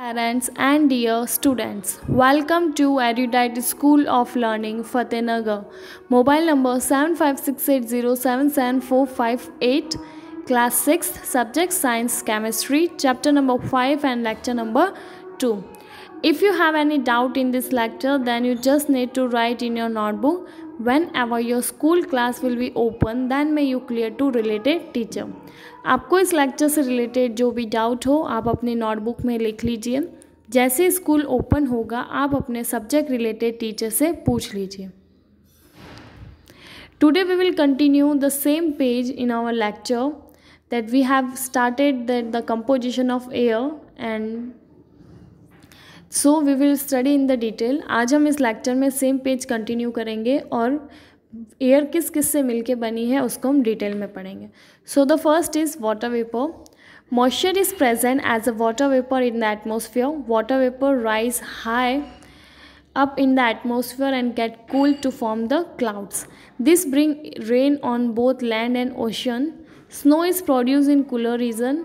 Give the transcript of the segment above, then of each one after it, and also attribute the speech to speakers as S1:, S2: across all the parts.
S1: Parents and dear students, welcome to Erudite School of Learning, Fatehnagar. Mobile number 7568077458, Class 6, Subject Science Chemistry, Chapter number 5 and Lecture number 2. If you have any doubt in this lecture, then you just need to write in your notebook. Whenever your school class will be open, then may you clear to related teacher. आपको इस lecture से related जो भी doubt हो आप अपने notebook में लिख लीजिए जैसे स्कूल ओपन होगा आप अपने सब्जेक्ट रिलेटेड टीचर से पूछ लीजिए today we will continue the same page in our lecture that we have started that the composition of air and so we will study in the detail आज हम इस lecture में same page continue करेंगे और air किस किस से मिलके बनी है उसको हम डिटेल में पढ़ेंगे so the first is water vapour moisture is present as a water vapour in the atmosphere water vapour rise high up in the atmosphere and get cool to form the clouds this bring rain on both land and ocean snow is produce in cooler region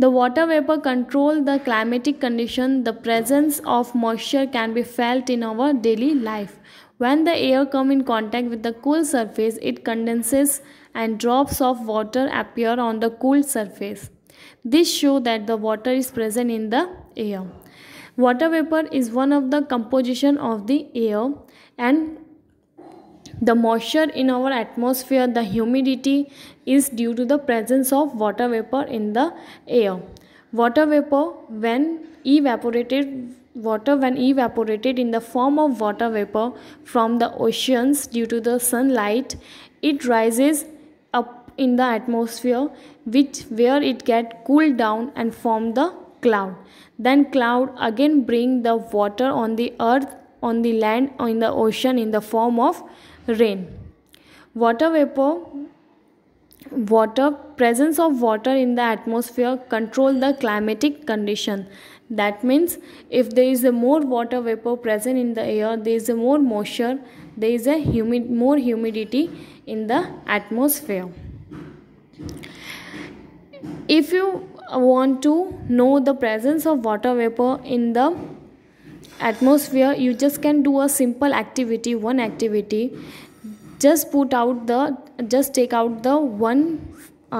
S1: the water vapour control the climatic condition the presence of moisture can be felt in our daily life When the air come in contact with the cool surface, it condenses and drops of water appear on the cool surface. This show that the water is present in the air. Water vapor is one of the composition of the air and the moisture in our atmosphere, the humidity is due to the presence of water vapor in the air. Water vapor when evaporated Water, when evaporated in the form of water vapor from the oceans due to the sunlight, it rises up in the atmosphere, which where it get cooled down and form the cloud. Then cloud again bring the water on the earth, on the land, on the ocean in the form of rain. Water vapor water presence of water in the atmosphere control the climatic condition that means if there is a more water vapor present in the air there is a more moisture there is a humid more humidity in the atmosphere if you want to know the presence of water vapor in the atmosphere you just can do a simple activity one activity just put out the just take out the one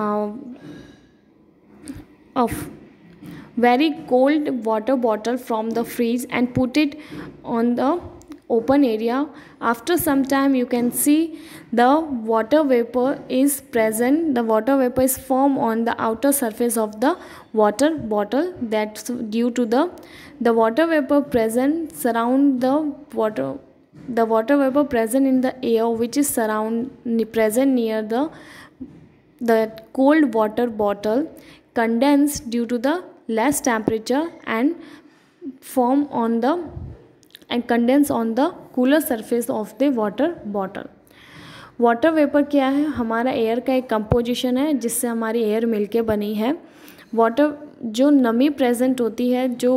S1: uh, of very cold water bottle from the fridge and put it on the open area after some time you can see the water vapor is present the water vapor is formed on the outer surface of the water bottle that's due to the the water vapor present surround the water the water vapor present in the air which is surround present near the the cold water bottle condensed due to the less temperature and form on the and condense on the cooler surface of the water bottle water vapour क्या है हमारा air का एक composition है जिससे हमारी air मिलके बनी है वाटर जो नमी प्रेजेंट होती है जो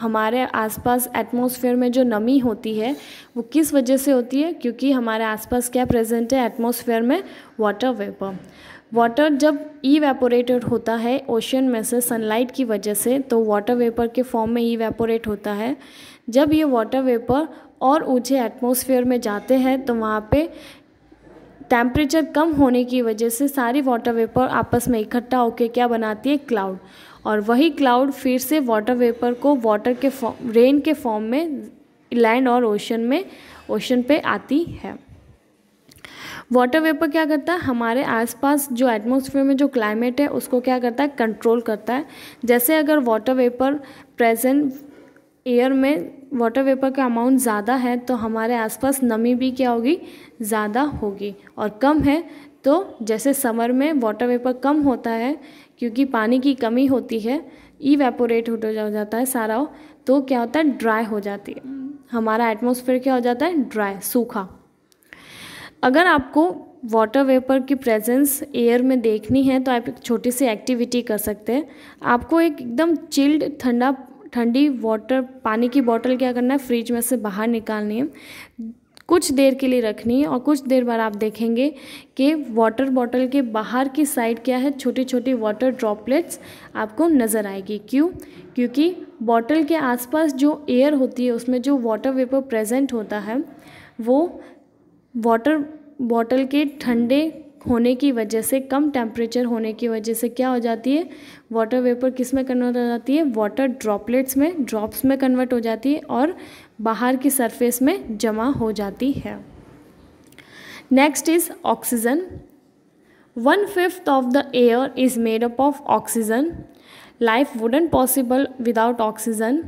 S1: हमारे आसपास एटमॉस्फेयर में जो नमी होती है वो किस वजह से होती है क्योंकि हमारे आसपास क्या प्रेजेंट है एटमॉस्फेयर में वाटर वेपर वाटर जब ईवेपोरेटेड होता है ओशन में से सनलाइट की वजह से तो वाटर वेपर के फॉर्म में ईवेपोरेट होता है जब ये वाटर वेपर और ऊँचे एटमोसफेयर में जाते हैं तो वहाँ पर टेम्परेचर कम होने की वजह से सारी वाटर वेपर आपस में इकट्ठा होकर क्या बनाती है क्लाउड और वही क्लाउड फिर से वाटर वेपर को वाटर के रेन के फॉर्म में लैंड और ओशन में ओशन पे आती है वाटर वेपर क्या करता है हमारे आसपास जो एटमॉस्फेयर में जो क्लाइमेट है उसको क्या करता है कंट्रोल करता है जैसे अगर वाटर वेपर प्रेजेंट एयर में वाटर वेपर का अमाउंट ज़्यादा है तो हमारे आसपास नमी भी क्या होगी ज़्यादा होगी और कम है तो जैसे समर में वाटर वेपर कम होता है क्योंकि पानी की कमी होती है ईवेपोरेट हो जाता है सारा तो क्या होता है ड्राई हो जाती है हमारा एटमोसफेयर क्या हो जाता है ड्राई सूखा अगर आपको वाटर वेपर की प्रेजेंस एयर में देखनी है तो आप एक छोटी सी एक्टिविटी कर सकते हैं आपको एक एकदम चिल्ड ठंडा ठंडी वाटर पानी की बॉटल क्या करना है फ्रिज में से बाहर निकालनी है कुछ देर के लिए रखनी है और कुछ देर बाद आप देखेंगे कि वाटर बॉटल के बाहर की साइड क्या है छोटे छोटे वाटर ड्रॉपलेट्स आपको नज़र आएगी क्यों क्योंकि बॉटल के आसपास जो एयर होती है उसमें जो वाटर वेपर प्रेजेंट होता है वो वाटर बॉटल के ठंडे होने की वजह से कम टेम्परेचर होने की वजह से क्या हो जाती है वाटर वेपर किस में कन्वर्ट हो जाती है वाटर ड्रॉपलेट्स में ड्रॉप्स में कन्वर्ट हो जाती है और बाहर की सरफेस में जमा हो जाती है next is oxygen one fifth of the air is made up of oxygen life wouldn't possible without oxygen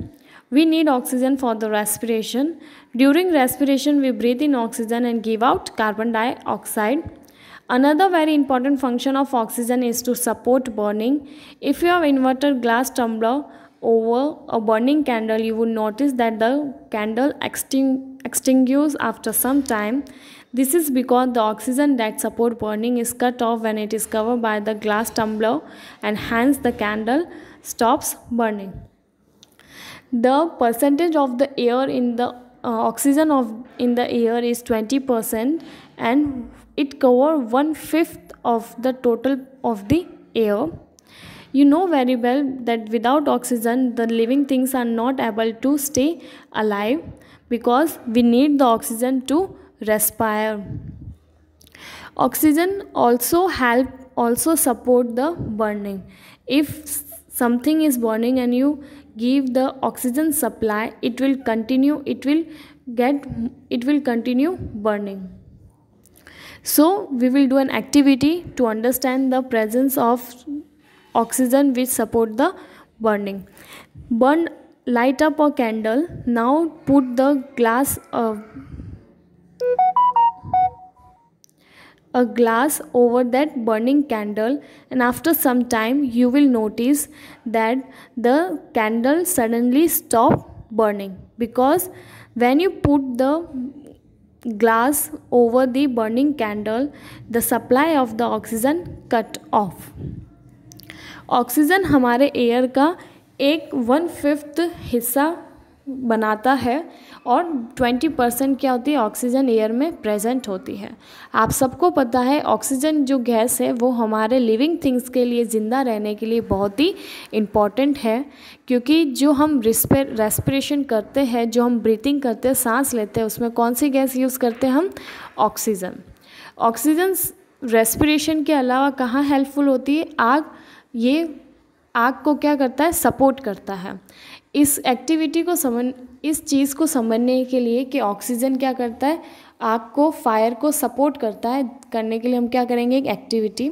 S1: we need oxygen for the respiration during respiration we breathe in oxygen and give out carbon dioxide another very important function of oxygen is to support burning if you have inverted glass tumbler over a burning candle you would notice that the candle extingu extinguishes after some time this is because the oxygen that support burning is cut off when it is covered by the glass tumbler and hence the candle stops burning the percentage of the air in the uh, oxygen of in the air is 20% and it cover one fifth of the total of the air you know very well that without oxygen, the living things are not able to stay alive because we need the oxygen to respire. Oxygen also help also support the burning. If something is burning and you give the oxygen supply, it will continue. It will get. It will continue burning. So we will do an activity to understand the presence of oxygen which support the burning burn light up a candle now put the glass uh, a glass over that burning candle and after some time you will notice that the candle suddenly stop burning because when you put the glass over the burning candle the supply of the oxygen cut off oxygen हमारे air का एक one fifth हिस्सा बनाता है और 20 percent क्या होती है ऑक्सीजन एयर में प्रेजेंट होती है आप सबको पता है ऑक्सीजन जो गैस है वो हमारे लिविंग थिंग्स के लिए ज़िंदा रहने के लिए बहुत ही इम्पॉर्टेंट है क्योंकि जो हम रेस्पिरेशन करते हैं जो हम ब्रीथिंग करते हैं सांस लेते हैं उसमें कौन सी गैस यूज़ करते हैं हम ऑक्सीजन ऑक्सीजन रेस्पिरेशन के अलावा कहाँ हेल्पफुल होती है आग ये आग को क्या करता है सपोर्ट करता है इस एक्टिविटी को समझ इस चीज़ को समझने के लिए कि ऑक्सीजन क्या करता है आग को फायर को सपोर्ट करता है करने के लिए हम क्या करेंगे एक एक्टिविटी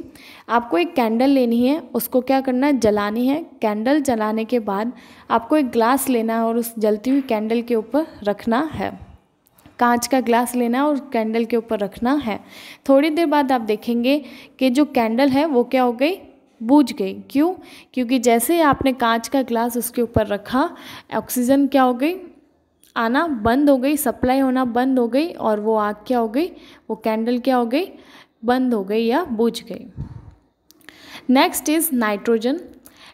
S1: आपको एक कैंडल लेनी है उसको क्या करना है जलानी है कैंडल जलाने के बाद आपको एक ग्लास लेना है और उस जलती हुई कैंडल के ऊपर रखना है कांच का ग्लास लेना है और कैंडल के ऊपर रखना है थोड़ी देर बाद आप देखेंगे कि जो कैंडल है वो क्या हो गई बूझ गई क्यों क्योंकि जैसे ही आपने कांच का ग्लास उसके ऊपर रखा ऑक्सीजन क्या हो गई आना बंद हो गई सप्लाई होना बंद हो गई और वो आग क्या हो गई वो कैंडल क्या हो गई बंद हो गई या बुझ गई next is nitrogen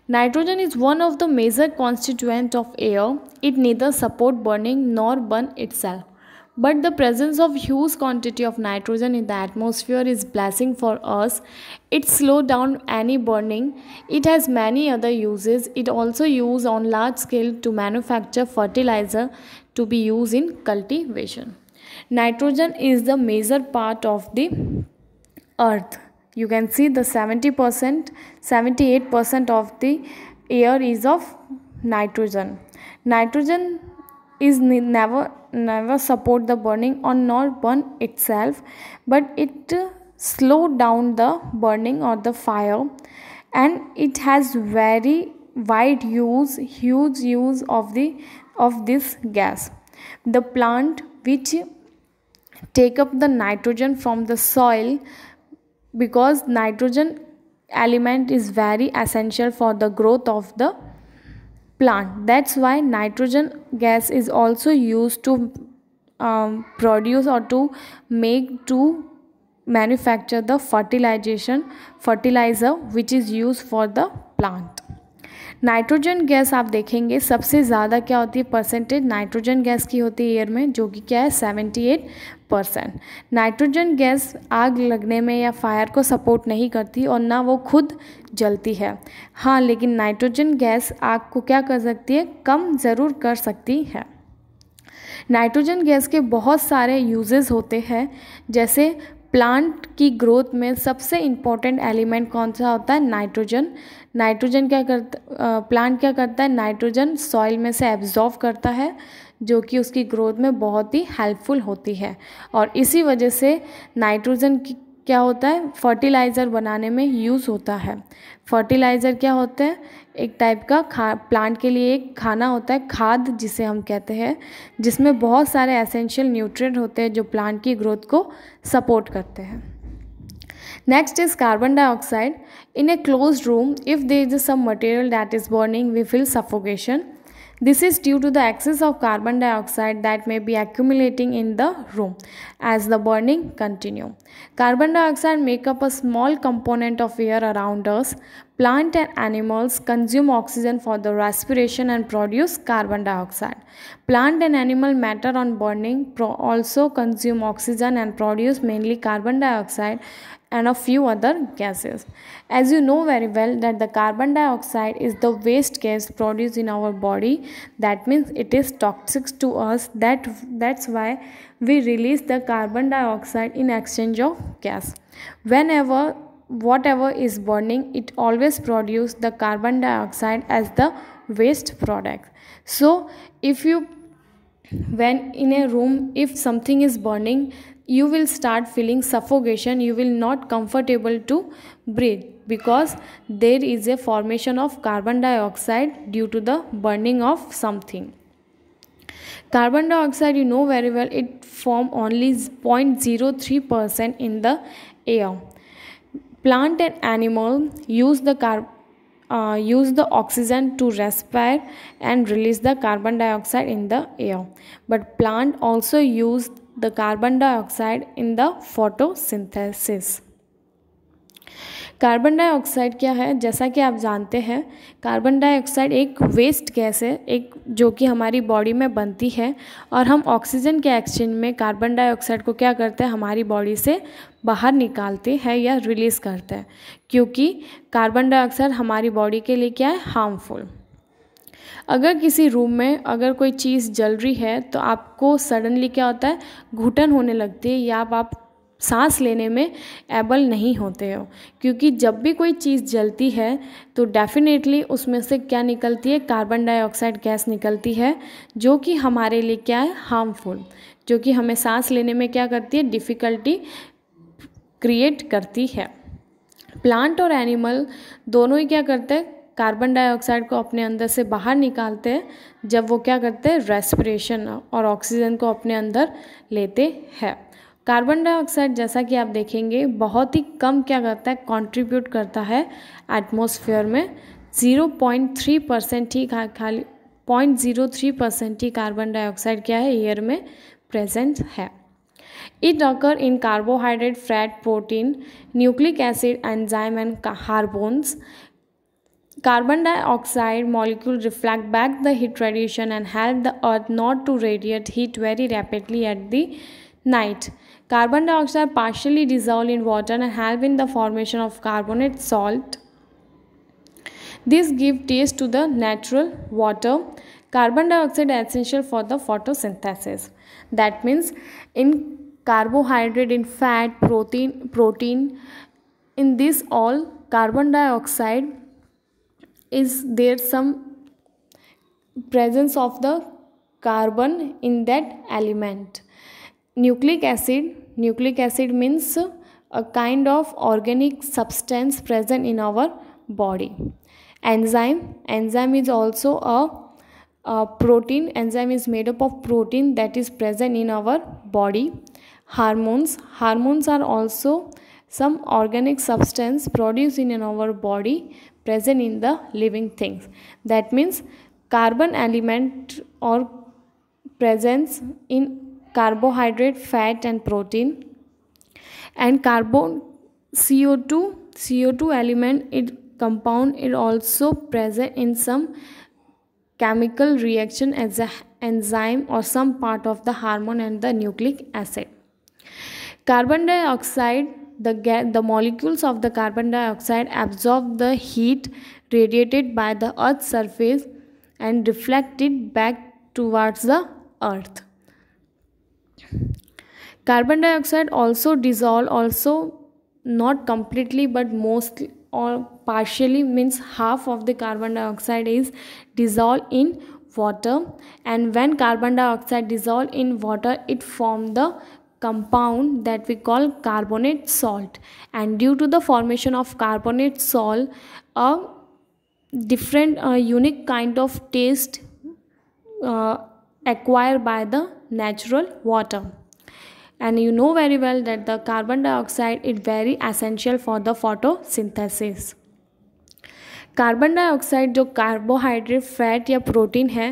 S1: nitrogen is one of the major constituent of air it neither support burning nor burn itself But the presence of huge quantity of nitrogen in the atmosphere is blessing for us. It slow down any burning. It has many other uses. It also used on large scale to manufacture fertilizer to be used in cultivation. Nitrogen is the major part of the earth. You can see the 70%, 78% of the air is of nitrogen. Nitrogen is never never support the burning or not burn itself but it slow down the burning or the fire and it has very wide use huge use of the of this gas the plant which take up the nitrogen from the soil because nitrogen element is very essential for the growth of the plant that's why nitrogen gas is also used to um, produce or to make to manufacture the fertilization fertilizer which is used for the plant nitrogen gas आप देखेंगे सबसे ज़्यादा क्या होती है percentage nitrogen gas की होती है एयर में जो कि क्या है seventy eight percent nitrogen gas आग लगने में या फायर को सपोर्ट नहीं करती और ना वो खुद जलती है हाँ लेकिन नाइट्रोजन गैस आग को क्या कर सकती है कम ज़रूर कर सकती है नाइट्रोजन गैस के बहुत सारे यूजेस होते हैं जैसे प्लांट की ग्रोथ में सबसे इम्पॉर्टेंट एलिमेंट कौन सा होता है नाइट्रोजन नाइट्रोजन क्या करता प्लांट क्या करता है नाइट्रोजन सॉइल में से एब्जॉर्व करता है जो कि उसकी ग्रोथ में बहुत ही हेल्पफुल होती है और इसी वजह से नाइट्रोजन की क्या होता है फर्टिलाइज़र बनाने में यूज़ होता है फर्टिलाइज़र क्या होता है एक टाइप का खा प्लांट के लिए एक खाना होता है खाद जिसे हम कहते हैं जिसमें बहुत सारे एसेंशियल न्यूट्रिएंट होते हैं जो प्लांट की ग्रोथ को सपोर्ट करते हैं next is carbon dioxide in a close room if they is some material that is burning we feel suffocation. This is due to the excess of carbon dioxide that may be accumulating in the room as the burning continue. Carbon dioxide make up a small component of air around us. Plant and animals consume oxygen for the respiration and produce carbon dioxide. Plant and animal matter on burning also consume oxygen and produce mainly carbon dioxide and a few other gases. As you know very well that the carbon dioxide is the waste gas produced in our body. That means it is toxic to us. That that's why we release the carbon dioxide in exchange of gas. Whenever whatever is burning, it always produces the carbon dioxide as the waste product. So if you when in a room if something is burning you will start feeling suffocation you will not comfortable to breathe because there is a formation of carbon dioxide due to the burning of something carbon dioxide you know very well it form only 0.03% in the air plant and animal use the car uh, use the oxygen to respire and release the carbon dioxide in the air but plant also use the carbon dioxide in the photosynthesis. Carbon dioxide क्या है जैसा कि आप जानते हैं carbon dioxide एक waste gas है एक जो कि हमारी बॉडी में बनती है और हम ऑक्सीजन के एक्सचेंज में कार्बन डाइऑक्साइड को क्या करते हैं हमारी बॉडी से बाहर निकालते हैं या रिलीज़ करते हैं क्योंकि कार्बन डाइऑक्साइड हमारी बॉडी के लिए क्या है हार्मफुल अगर किसी रूम में अगर कोई चीज़ जल रही है तो आपको सडनली क्या होता है घुटन होने लगती है या आप सांस लेने में एबल नहीं होते हो क्योंकि जब भी कोई चीज़ जलती है तो डेफिनेटली उसमें से क्या निकलती है कार्बन डाइऑक्साइड गैस निकलती है जो कि हमारे लिए क्या है हार्मफुल जो कि हमें सांस लेने में क्या करती है डिफ़िकल्टी क्रिएट करती है प्लांट और एनिमल दोनों ही क्या करते हैं कार्बन डाइऑक्साइड को अपने अंदर से बाहर निकालते हैं जब वो क्या करते हैं रेस्पिरेशन और ऑक्सीजन को अपने अंदर लेते हैं कार्बन डाइऑक्साइड जैसा कि आप देखेंगे बहुत ही कम क्या करता है कंट्रीब्यूट करता है एटमॉस्फेयर में 0.3 परसेंट ही खाली पॉइंट जीरो थ्री परसेंट ही कार्बन डाइऑक्साइड क्या है एयर में प्रेजेंट है it occur in carbohydrate fat protein nucleic acid enzyme and hormones Carbon dioxide molecule reflect back the heat radiation and help the earth not to radiate heat very rapidly at the night. Carbon dioxide partially dissolve in water and help in the formation of carbonate salt. This give taste to the natural water. Carbon dioxide essential for the photosynthesis. That means in carbohydrate, in fat, protein, protein, in this all carbon dioxide is there some presence of the carbon in that element nucleic acid nucleic acid means a kind of organic substance present in our body enzyme enzyme is also a protein enzyme is made up of protein that is present in our body hormones hormones are also some organic substance produced in our body present in the living things that means carbon element or presence in carbohydrate fat and protein and carbon co2 co2 element it compound is also present in some chemical reaction as a enzyme or some part of the hormone and the nucleic acid carbon dioxide the, the molecules of the carbon dioxide absorb the heat radiated by the earth's surface and reflect it back towards the earth carbon dioxide also dissolve also not completely but most or partially means half of the carbon dioxide is dissolved in water and when carbon dioxide dissolve in water it form the compound that we call carbonate salt and due to the formation of carbonate salt a different uh, unique kind of taste uh, acquired by the natural water and you know very well that the carbon dioxide is very essential for the photosynthesis carbon dioxide जो carbohydrate fat या protein है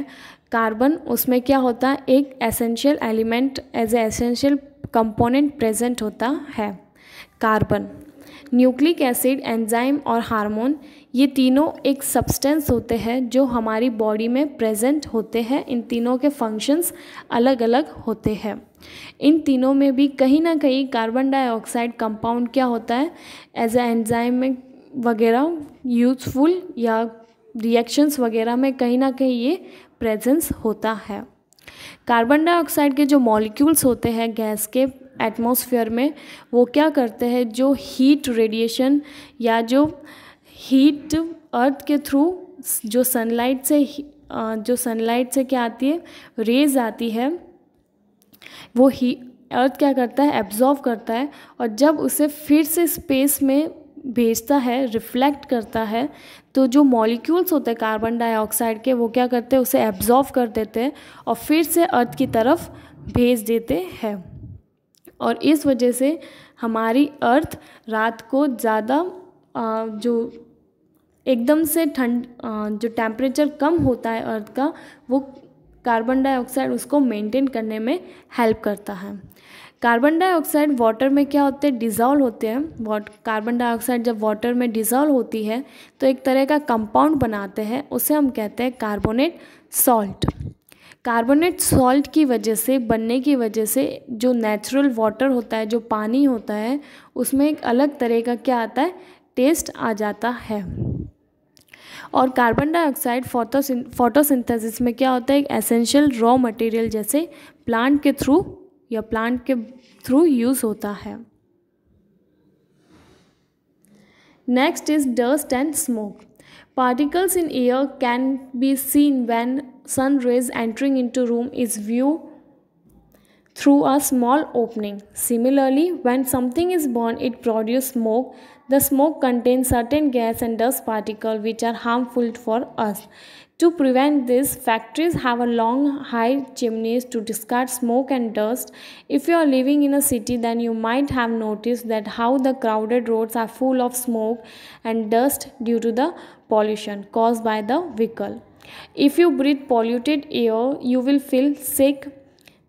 S1: carbon उसमें क्या होता है एक essential element as essential component present होता है कार्बन न्यूक्लिक एसिड एंजाइम और हार्मोन ये तीनों एक सब्सटेंस होते हैं जो हमारी बॉडी में प्रेजेंट होते हैं इन तीनों के फंक्शंस अलग अलग होते हैं इन तीनों में भी कहीं ना कहीं कार्बन डाइऑक्साइड कंपाउंड क्या होता है एज ए एंजाइम में वगैरह यूजफुल या रिएक्शंस वगैरह में कहीं ना कहीं ये प्रेजेंस होता है कार्बन डाइऑक्साइड के जो मॉलिक्यूल्स होते हैं गैस के एटमॉस्फेयर में वो क्या करते हैं जो हीट रेडिएशन या जो हीट अर्थ के थ्रू जो सनलाइट से जो सनलाइट से क्या आती है रेज आती है वो ही अर्थ क्या करता है एब्जॉर्व करता है और जब उसे फिर से स्पेस में भेजता है रिफ्लेक्ट करता है तो जो मॉलिक्यूल्स होते हैं कार्बन डाइऑक्साइड के वो क्या करते हैं उसे एब्जॉर्व कर देते हैं और फिर से अर्थ की तरफ भेज देते हैं और इस वजह से हमारी अर्थ रात को ज़्यादा जो एकदम से ठंड जो टेम्परेचर कम होता है अर्थ का वो कार्बन डाइऑक्साइड उसको मेंटेन करने में हेल्प करता है कार्बन डाइऑक्साइड वाटर में क्या होते हैं डिज़ॉल्व होते हैं कार्बन डाइऑक्साइड जब वाटर में डिज़ॉल्व होती है तो एक तरह का कंपाउंड बनाते हैं उसे हम कहते हैं कार्बोनेट सॉल्ट कार्बोनेट सॉल्ट की वजह से बनने की वजह से जो नेचुरल वाटर होता है जो पानी होता है उसमें एक अलग तरह का क्या आता है टेस्ट आ जाता है और कार्बन डाइऑक्साइड फोटोसिंथेसिस में क्या होता है एक एसेंशियल रॉ मटेरियल जैसे प्लांट के थ्रू या प्लांट के थ्रू यूज होता है next is dust and smoke particles in air can be seen when sun rays entering into room is view through a small opening similarly when something is burn it produce smoke the smoke contain certain gas and dust particle which are harmful for us To prevent this, factories have a long high chimneys to discard smoke and dust. If you are living in a city then you might have noticed that how the crowded roads are full of smoke and dust due to the pollution caused by the vehicle. If you breathe polluted air, you will feel sick.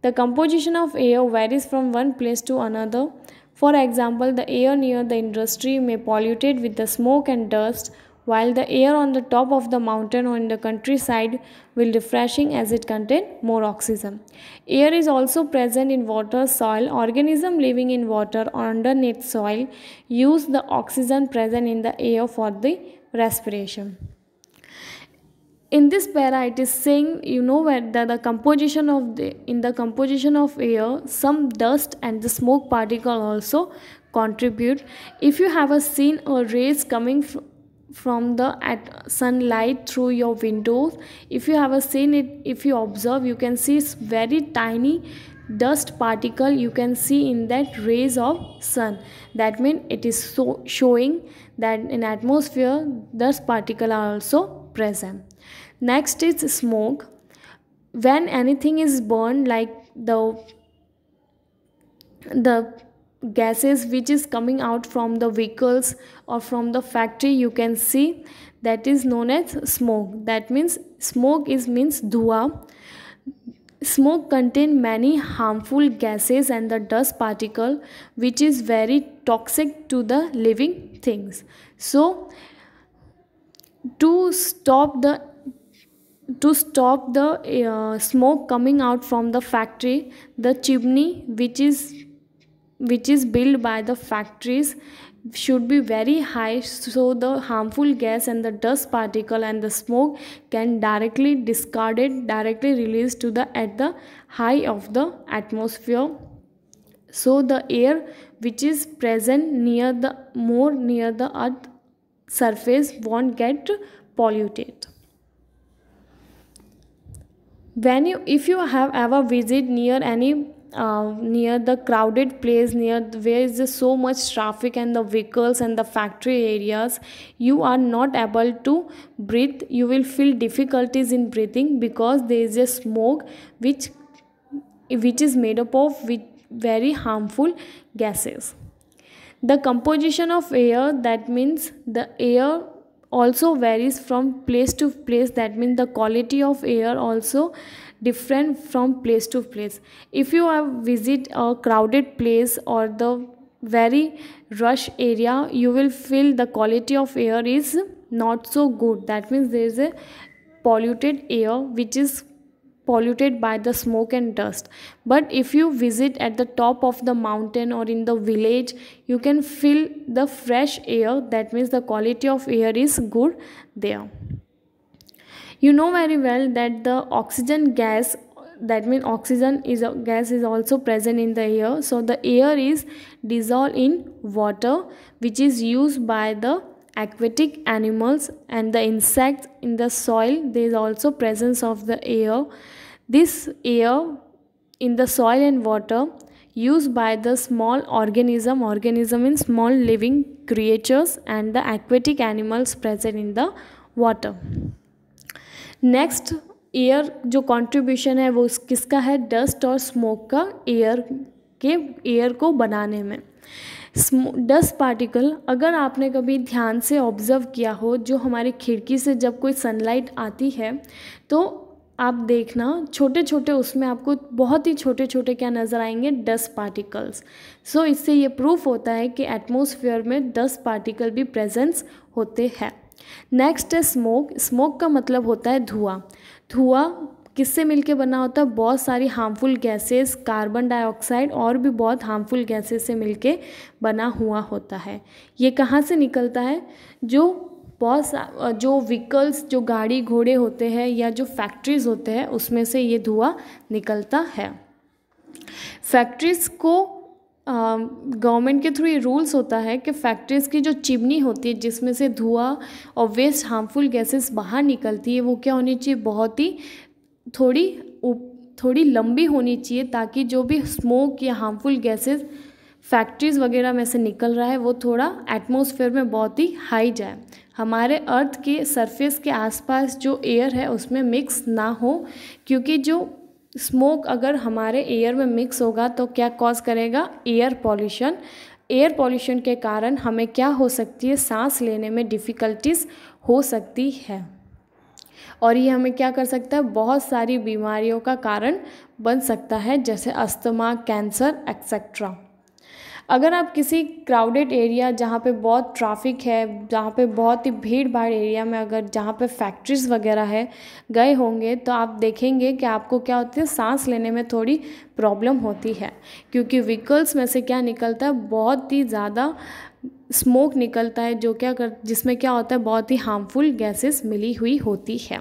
S1: The composition of air varies from one place to another. For example, the air near the industry may polluted with the smoke and dust while the air on the top of the mountain or in the countryside will refreshing as it contain more oxygen. Air is also present in water, soil. Organism living in water or underneath soil use the oxygen present in the air for the respiration in this para it is saying you know where the, the composition of the in the composition of air some dust and the smoke particle also contribute if you have a seen a rays coming from the at sunlight through your windows if you have a seen it if you observe you can see very tiny dust particle you can see in that rays of sun that means it is so showing that in atmosphere dust particle are also present next is smoke when anything is burned like the the gases which is coming out from the vehicles or from the factory you can see that is known as smoke that means smoke is means dua smoke contain many harmful gases and the dust particle which is very toxic to the living things so to stop the to stop the uh, smoke coming out from the factory the chimney which is which is built by the factories should be very high so the harmful gas and the dust particle and the smoke can directly discarded directly released to the at the high of the atmosphere so the air which is present near the more near the earth surface won't get polluted when you if you have ever visit near any uh, near the crowded place near where is there so much traffic and the vehicles and the factory areas you are not able to breathe you will feel difficulties in breathing because there is a smoke which which is made up of with very harmful gases the composition of air that means the air also varies from place to place that means the quality of air also different from place to place if you have visit a crowded place or the very rush area you will feel the quality of air is not so good that means there is a polluted air which is polluted by the smoke and dust but if you visit at the top of the mountain or in the village you can feel the fresh air that means the quality of air is good there you know very well that the oxygen gas that means oxygen is a gas is also present in the air so the air is dissolved in water which is used by the aquatic animals and the insects in the soil there is also presence of the air this air in the soil and water used by the small organism organism in small living creatures and the aquatic animals present in the water next air जो contribution है वो किसका है dust और smoke का air के air को बनाने में डस्ट पार्टिकल अगर आपने कभी ध्यान से ऑब्ज़र्व किया हो जो हमारी खिड़की से जब कोई सनलाइट आती है तो आप देखना छोटे छोटे उसमें आपको बहुत ही छोटे छोटे क्या नज़र आएंगे डस्ट पार्टिकल्स सो इससे ये प्रूफ होता है कि एटमोसफियर में डस्ट पार्टिकल भी प्रेजेंस होते हैं नेक्स्ट है स्मोक स्मोक का मतलब होता है धुआं धुआं किससे मिलके बना होता है बहुत सारी हार्मफुल गैसेस कार्बन डाइऑक्साइड और भी बहुत हार्मफुल गैसेस से मिलके बना हुआ होता है ये कहाँ से निकलता है जो बहुत जो व्हीकल्स जो गाड़ी घोड़े होते हैं या जो फैक्ट्रीज़ होते हैं उसमें से ये धुआं निकलता है फैक्ट्रीज़ को गवर्नमेंट के थ्रू ये रूल्स होता है कि फैक्ट्रीज़ की जो चिमनी होती है जिसमें से धुआं और वेस्ट हार्मफुल गैसेस बाहर निकलती है वो क्या होनी चाहिए बहुत ही थोड़ी थोड़ी लंबी होनी चाहिए ताकि जो भी स्मोक या हार्मफुल गैसेस फैक्ट्रीज़ वगैरह में से निकल रहा है वो थोड़ा एटमोसफेयर में बहुत ही हाई जाए हमारे अर्थ के सरफेस के आसपास जो एयर है उसमें मिक्स ना हो क्योंकि जो स्मोक अगर हमारे एयर में मिक्स होगा तो क्या कॉज करेगा एयर पॉल्यूशन एयर पॉल्यूशन के कारण हमें क्या हो सकती है सांस लेने में डिफ़िकल्टीज हो सकती है और ये हमें क्या कर सकता है बहुत सारी बीमारियों का कारण बन सकता है जैसे अस्थमा कैंसर एक्सेट्रा अगर आप किसी क्राउडेड एरिया जहाँ पे बहुत ट्रैफिक है जहाँ पे बहुत ही भीड़ भाड़ एरिया में अगर जहाँ पे फैक्ट्रीज़ वगैरह है गए होंगे तो आप देखेंगे कि आपको क्या होती है सांस लेने में थोड़ी प्रॉब्लम होती है क्योंकि व्हीकल्स में से क्या निकलता है बहुत ही ज़्यादा स्मोक निकलता है जो क्या कर जिसमें क्या होता है बहुत ही हार्मफुल गैसेस मिली हुई होती है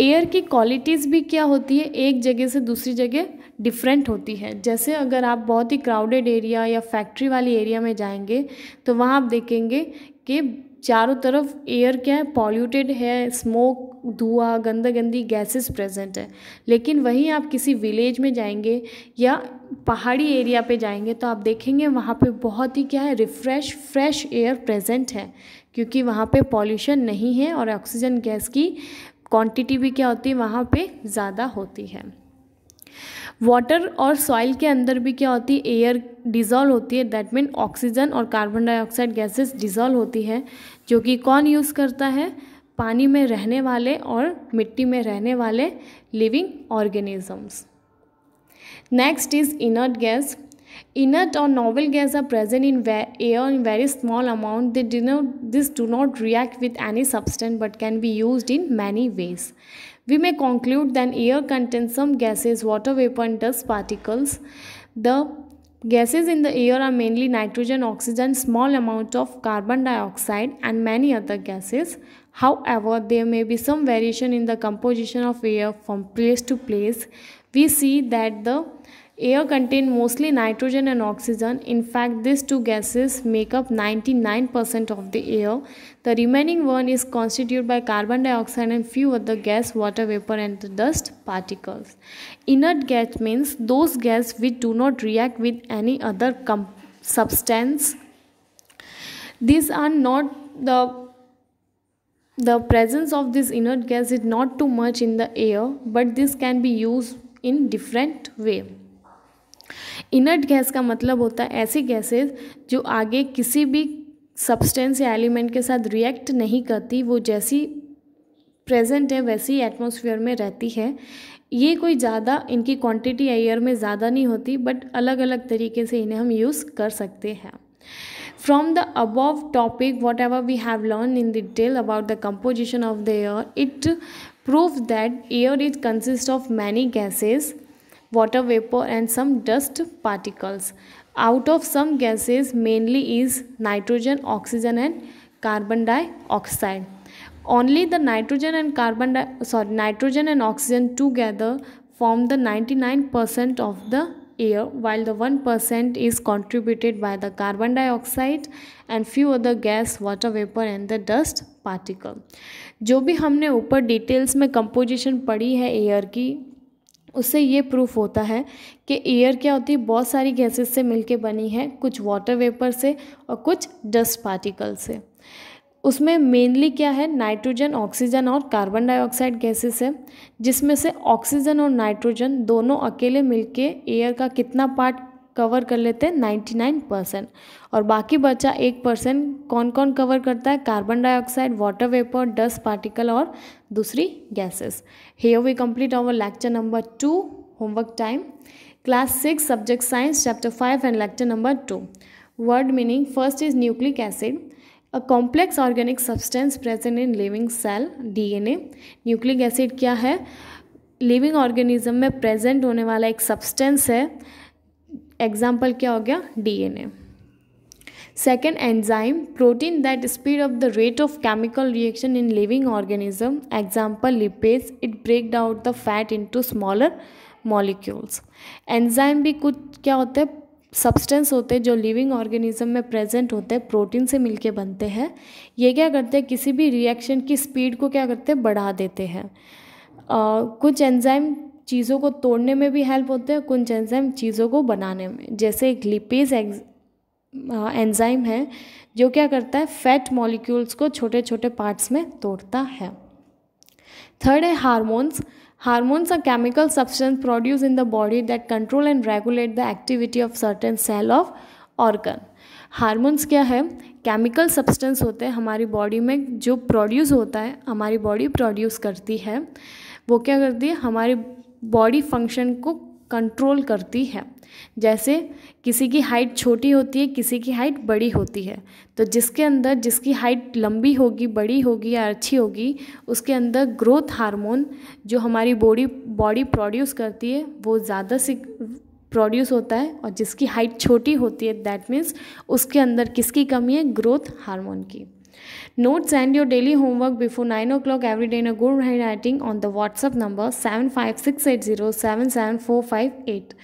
S1: एयर की क्वालिटीज़ भी क्या होती है एक जगह से दूसरी जगह डिफरेंट होती है जैसे अगर आप बहुत ही क्राउडेड एरिया या फैक्ट्री वाली एरिया में जाएंगे तो वहाँ आप देखेंगे कि चारों तरफ एयर क्या है पॉल्यूटेड है स्मोक धुआं गंदा गंदी गैसेस प्रेजेंट है लेकिन वहीं आप किसी विलेज में जाएंगे या पहाड़ी एरिया पे जाएंगे तो आप देखेंगे वहाँ पे बहुत ही क्या है रिफ़्रेश फ्रेश एयर प्रेजेंट है क्योंकि वहाँ पे पॉल्यूशन नहीं है और ऑक्सीजन गैस की क्वांटिटी भी क्या होती है वहाँ पे ज़्यादा होती है वाटर और सॉइल के अंदर भी क्या होती है एयर डिज़ोल्व होती है दैट मीन ऑक्सीजन और कार्बन डाइऑक्साइड गैसेस डिज़ोल्व होती है जो कि कौन यूज़ करता है पानी में रहने वाले और मिट्टी में रहने वाले living organisms next is inert gas inert और noble gas are present in air in very small amount they denote this do not react react any substance but can be use in many ways We may conclude that air contains some gases, water vapor and dust particles. The Gases in the air are mainly nitrogen, oxygen, small amount of carbon dioxide and many other gases. However, there may be some variation in the composition of air from place to place. We see that the Air contains mostly nitrogen and oxygen. In fact, these two gases make up 99% of the air. The remaining one is constituted by carbon dioxide and few other gas, water vapor and dust particles. Inert gas means those gases which do not react with any other substance. These are not the the presence of this inert gas is not too much in the air, but this can be used in different way. Inert gas का मतलब होता है ऐसी gases जो आगे किसी भी substance या एलिमेंट के साथ रिएक्ट नहीं करती वो जैसी प्रेजेंट है वैसी एटमॉस्फेयर में रहती है ये कोई ज़्यादा इनकी क्वांटिटी एयर में ज़्यादा नहीं होती बट अलग अलग तरीके से इन्हें हम यूज़ कर सकते हैं From the above topic, whatever we have learned in detail about the composition of the air, it proves that air is consists of many gases water vapor and some dust particles. Out of some gases mainly is nitrogen, oxygen and carbon dioxide. Only the nitrogen and carbon di sorry nitrogen and oxygen together form the 99% of the air while the 1% is contributed by the carbon dioxide and few other gas water vapor and the dust particle जो भी हमने ऊपर details में composition पढ़ी है air की उससे ये प्रूफ होता है कि एयर क्या होती है बहुत सारी गैसेस से मिलके बनी है कुछ वाटर वेपर से और कुछ डस्ट पार्टिकल से उसमें मेनली क्या है नाइट्रोजन ऑक्सीजन और कार्बन डाइऑक्साइड गैसेस है जिसमें से ऑक्सीजन और नाइट्रोजन दोनों अकेले मिलके एयर का कितना पार्ट कवर कर लेते हैं नाइन्टी नाइन परसेंट और बाकी बचा एक परसेंट कौन कौन कवर करता है carbon dioxide water vapour dust particle और दूसरी gases here we complete our lecture number two homework time class six subject science chapter five and lecture number two word meaning first is nucleic acid a complex organic substance present in living cell DNA nucleic acid क्या है living organism में present होने वाला एक substance है example क्या हो गया D N A second enzyme protein that speed of the rate of chemical reaction in living organism example lipase it break down the fat into smaller molecules enzyme भी कुछ क्या होते हैं substance होते हैं जो लिविंग ऑर्गेनिज्म में present होते हैं प्रोटीन से मिलके बनते हैं ये क्या करते हैं किसी भी रिएक्शन की स्पीड को क्या करते हैं बढ़ा देते हैं कुछ एंजाइम चीज़ों को तोड़ने में भी हेल्प होते हैं कुछ एंजाइम चीज़ों को बनाने में जैसे एक लिपेज एंजाइम है जो क्या करता है फैट मॉलिक्यूल्स को छोटे छोटे पार्ट्स में तोड़ता है थर्ड है hormones hormones are chemical substance produce in the body that control and regulate the activity of certain cell of organ hormones क्या है केमिकल सब्सटेंस होते हैं हमारी बॉडी में जो प्रोड्यूस होता है हमारी बॉडी प्रोड्यूस करती है वो क्या करती है हमारी बॉडी फंक्शन को कंट्रोल करती है जैसे किसी की हाइट छोटी होती है किसी की हाइट बड़ी होती है तो जिसके अंदर जिसकी हाइट लंबी होगी बड़ी होगी या अच्छी होगी उसके अंदर ग्रोथ हार्मोन जो हमारी बॉडी बॉडी प्रोड्यूस करती है वो ज़्यादा से प्रोड्यूस होता है और जिसकी हाइट छोटी होती है दैट मीन्स उसके अंदर किसकी कमी है ग्रोथ हार्मोन की your daily homework before nine o'clock every day in a good handwriting on the o'clock number seven five six eight zero seven seven four five eight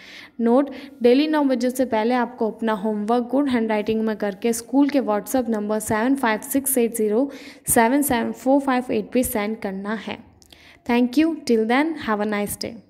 S1: note daily नौ बजे से पहले आपको अपना homework good hand writing में करके school के WhatsApp number seven five six eight zero seven seven four five eight पर सेंड करना है thank you till then have a nice day